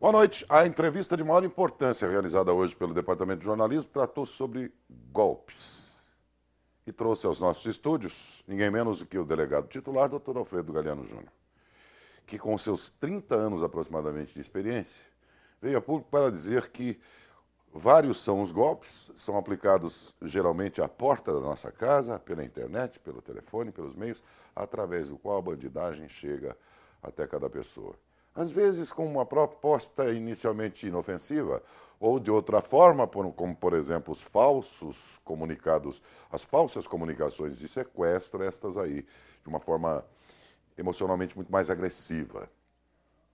Boa noite. A entrevista de maior importância realizada hoje pelo Departamento de Jornalismo tratou sobre golpes. E trouxe aos nossos estúdios ninguém menos do que o delegado titular, doutor Alfredo Galeano Júnior, que com seus 30 anos aproximadamente de experiência, veio a público para dizer que vários são os golpes, são aplicados geralmente à porta da nossa casa, pela internet, pelo telefone, pelos meios, através do qual a bandidagem chega até cada pessoa às vezes com uma proposta inicialmente inofensiva, ou de outra forma, como por exemplo os falsos comunicados, as falsas comunicações de sequestro, estas aí, de uma forma emocionalmente muito mais agressiva.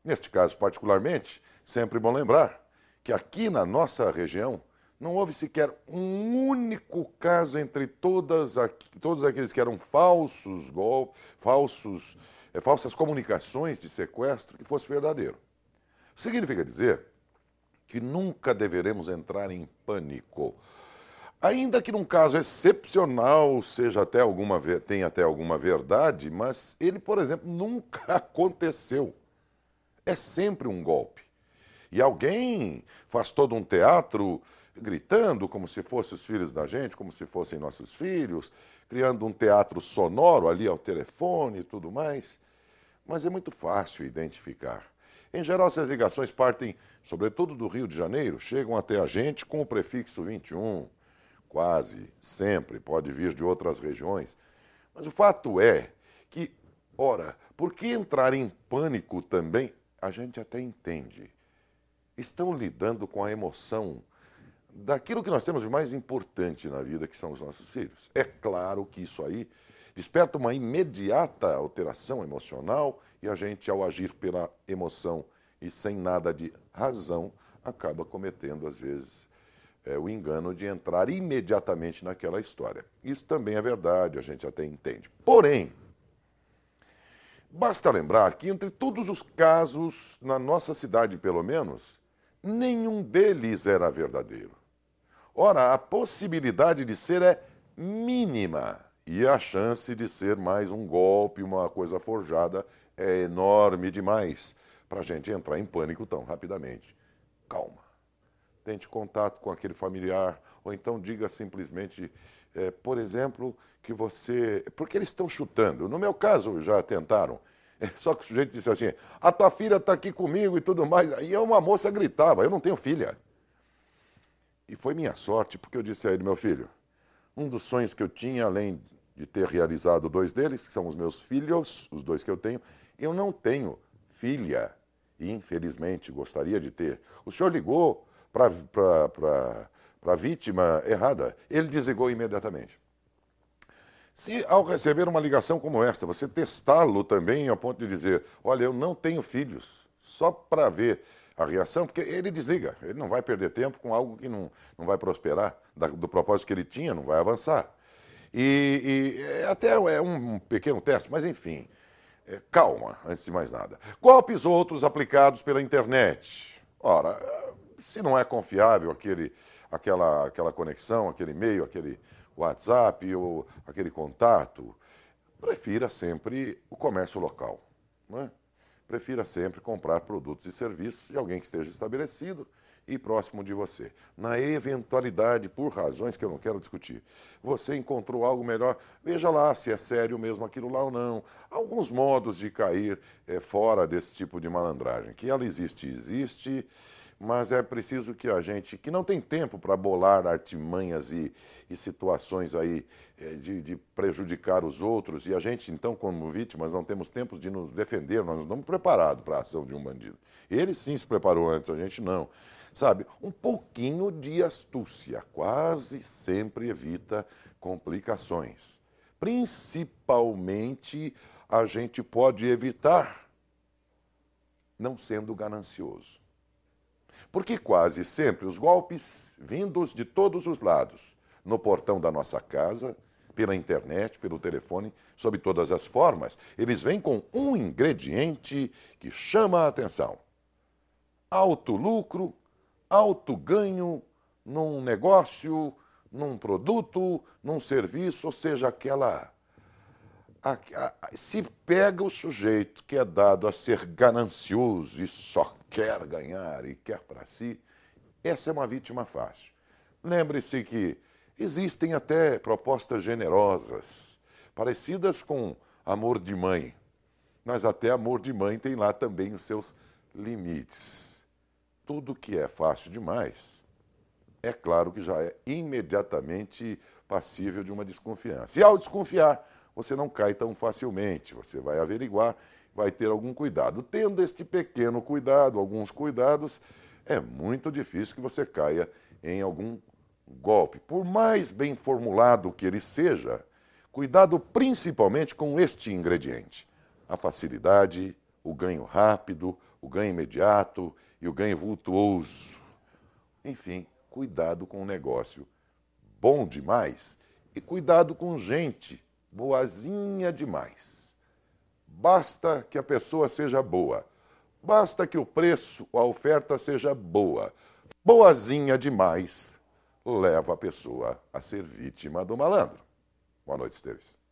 Neste caso, particularmente, sempre bom lembrar que aqui na nossa região não houve sequer um único caso entre todas, todos aqueles que eram falsos golpes, falsos é falsas comunicações de sequestro que fosse verdadeiro. Significa dizer que nunca deveremos entrar em pânico. Ainda que num caso excepcional seja até alguma tenha até alguma verdade, mas ele, por exemplo, nunca aconteceu. É sempre um golpe. E alguém faz todo um teatro gritando como se fossem os filhos da gente, como se fossem nossos filhos, criando um teatro sonoro ali ao telefone e tudo mais mas é muito fácil identificar. Em geral, essas ligações partem, sobretudo do Rio de Janeiro, chegam até a gente com o prefixo 21. Quase sempre pode vir de outras regiões. Mas o fato é que, ora, por que entrar em pânico também? A gente até entende. Estão lidando com a emoção daquilo que nós temos de mais importante na vida, que são os nossos filhos. É claro que isso aí desperta uma imediata alteração emocional e a gente, ao agir pela emoção e sem nada de razão, acaba cometendo, às vezes, é, o engano de entrar imediatamente naquela história. Isso também é verdade, a gente até entende. Porém, basta lembrar que entre todos os casos, na nossa cidade pelo menos, nenhum deles era verdadeiro. Ora, a possibilidade de ser é mínima. E a chance de ser mais um golpe, uma coisa forjada, é enorme demais para a gente entrar em pânico tão rapidamente. Calma. Tente contato com aquele familiar, ou então diga simplesmente, é, por exemplo, que você. Porque eles estão chutando. No meu caso, já tentaram. É só que o sujeito disse assim: a tua filha está aqui comigo e tudo mais. E é uma moça gritava: eu não tenho filha. E foi minha sorte, porque eu disse a ele: meu filho, um dos sonhos que eu tinha, além de ter realizado dois deles, que são os meus filhos, os dois que eu tenho. Eu não tenho filha, infelizmente, gostaria de ter. O senhor ligou para a vítima errada. Ele desligou imediatamente. Se ao receber uma ligação como esta, você testá-lo também ao ponto de dizer: Olha, eu não tenho filhos, só para ver a reação, porque ele desliga, ele não vai perder tempo com algo que não, não vai prosperar, da, do propósito que ele tinha, não vai avançar. E, e é, até é um pequeno teste, mas enfim. É, calma, antes de mais nada. Golpes outros aplicados pela internet. Ora, se não é confiável aquele, aquela, aquela conexão, aquele e-mail, aquele WhatsApp ou aquele contato, prefira sempre o comércio local. né Prefira sempre comprar produtos e serviços de alguém que esteja estabelecido e próximo de você. Na eventualidade, por razões que eu não quero discutir, você encontrou algo melhor, veja lá se é sério mesmo aquilo lá ou não. Alguns modos de cair é, fora desse tipo de malandragem. Que ela existe, existe mas é preciso que a gente, que não tem tempo para bolar artimanhas e, e situações aí eh, de, de, prejudicar os outros, e a gente, então, como vítimas, não temos tempo de nos defender, nós não estamos preparados para a ação de um bandido. Ele sim se preparou antes, a gente não. Sabe, um pouquinho de astúcia quase sempre evita complicações. Principalmente a gente pode evitar não sendo ganancioso. Porque quase sempre os golpes vindos de todos os lados, no portão da nossa casa, pela internet, pelo telefone, sob todas as formas, eles vêm com um ingrediente que chama a atenção: alto lucro, alto ganho num negócio, num produto, num serviço, ou seja, aquela. se pega o sujeito que é dado a ser ganancioso e só quer ganhar e quer para si, essa é uma vítima fácil. Lembre-se que existem até propostas generosas, parecidas com amor de mãe, mas até amor de mãe tem lá também os seus limites. Tudo que é fácil demais, é claro que já é imediatamente passível de uma desconfiança. E ao desconfiar, você não cai tão facilmente, você vai averiguar vai ter algum cuidado. Tendo este pequeno cuidado, alguns cuidados, é muito difícil que você caia em algum golpe. Por mais bem formulado que ele seja, cuidado principalmente com este ingrediente: a facilidade, o ganho rápido, o ganho imediato e o ganho vultuoso. Enfim, cuidado com o negócio bom demais e cuidado com gente boazinha demais. Basta que a pessoa seja boa. Basta que o preço, a oferta seja boa. Boazinha demais leva a pessoa a ser vítima do malandro. Boa noite, Esteves.